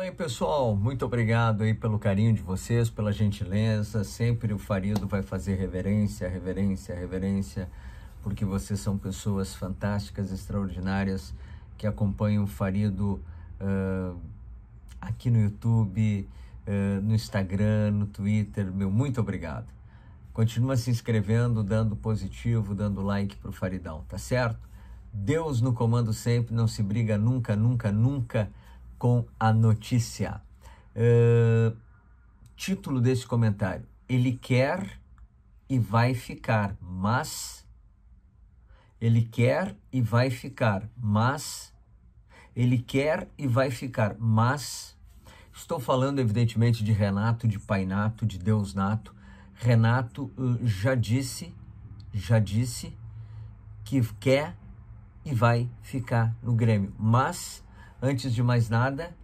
bem, pessoal? Muito obrigado aí pelo carinho de vocês, pela gentileza. Sempre o Farido vai fazer reverência, reverência, reverência, porque vocês são pessoas fantásticas, extraordinárias, que acompanham o Farido uh, aqui no YouTube, uh, no Instagram, no Twitter. Meu muito obrigado. Continua se inscrevendo, dando positivo, dando like pro Faridão, tá certo? Deus no comando sempre, não se briga nunca, nunca, nunca com a notícia. Uh, título desse comentário: Ele quer e vai ficar, mas. Ele quer e vai ficar, mas. Ele quer e vai ficar, mas. Estou falando, evidentemente, de Renato, de Painato, de Deus Nato. Renato uh, já disse, já disse que quer e vai ficar no Grêmio, mas Antes de mais nada,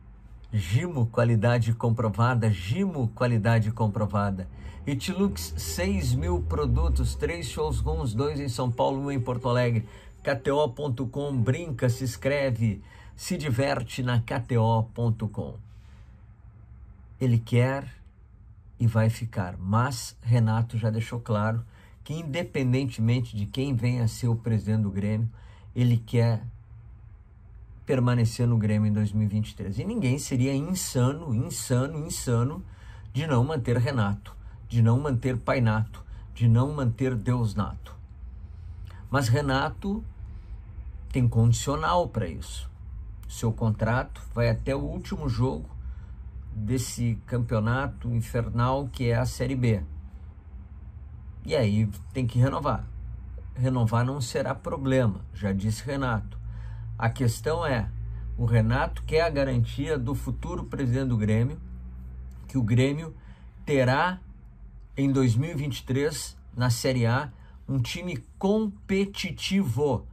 Gimo qualidade comprovada, Gimo qualidade comprovada. Itilux 6 mil produtos, 3 shows runs, 2 em São Paulo, 1 um em Porto Alegre. KTO.com, brinca, se inscreve, se diverte na KTO.com. Ele quer e vai ficar, mas Renato já deixou claro que, independentemente de quem venha a ser o presidente do Grêmio, ele quer permanecer no Grêmio em 2023. E ninguém seria insano, insano, insano de não manter Renato, de não manter Painato, de não manter Deusnato. Mas Renato tem condicional para isso. Seu contrato vai até o último jogo desse campeonato infernal que é a Série B. E aí tem que renovar. Renovar não será problema, já disse Renato. A questão é: o Renato quer a garantia do futuro presidente do Grêmio, que o Grêmio terá em 2023, na Série A, um time competitivo.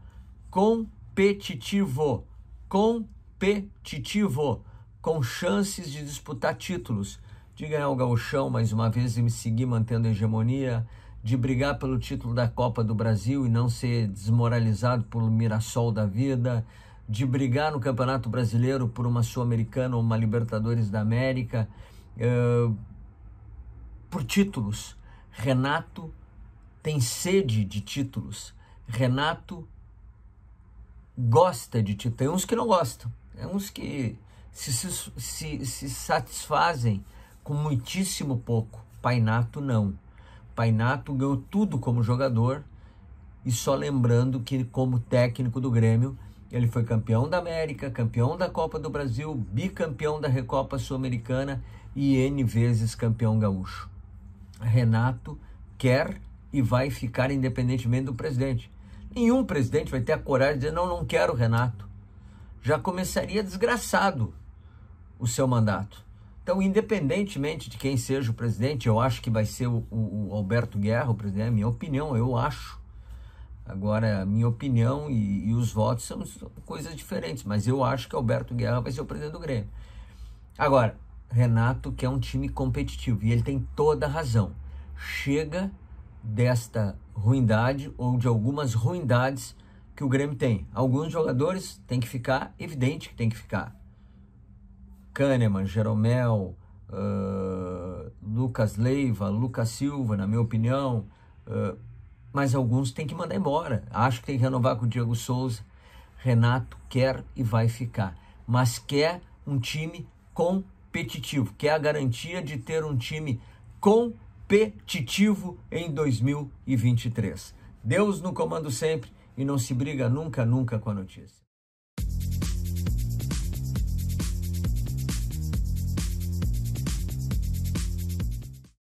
Competitivo. Competitivo. Com chances de disputar títulos, de ganhar o gauchão mais uma vez e me seguir mantendo a hegemonia, de brigar pelo título da Copa do Brasil e não ser desmoralizado pelo Mirassol da vida, de brigar no Campeonato Brasileiro por uma Sul-Americana ou uma Libertadores da América, uh, por títulos. Renato tem sede de títulos. Renato gosta de títulos. Tem uns que não gostam, tem uns que se, se, se, se satisfazem com muitíssimo pouco. Painato não. Painato ganhou tudo como jogador e só lembrando que como técnico do Grêmio ele foi campeão da América, campeão da Copa do Brasil, bicampeão da Recopa Sul-Americana e N vezes campeão gaúcho. Renato quer e vai ficar independentemente do presidente. Nenhum presidente vai ter a coragem de dizer: não, não quero Renato. Já começaria desgraçado o seu mandato. Então, independentemente de quem seja o presidente, eu acho que vai ser o, o, Alberto Guerra, o presidente, é minha opinião, eu acho. Agora, minha opinião e, e os votos são, são coisas diferentes, mas eu acho que Alberto Guerra vai ser o presidente do Grêmio. Agora, Renato quer é um time competitivo e ele tem toda a razão. Chega desta ruindade ou de algumas ruindades que o Grêmio tem. Alguns jogadores têm que ficar, evidente que tem que ficar. Kahneman, Jeromel, uh, Lucas Leiva, Lucas Silva, na minha opinião, uh, mas alguns tem que mandar embora. Acho que tem que renovar com o Diego Souza. Renato quer e vai ficar, mas quer um time competitivo, quer a garantia de ter um time competitivo em 2023. Deus no comando sempre e não se briga nunca, nunca com a notícia.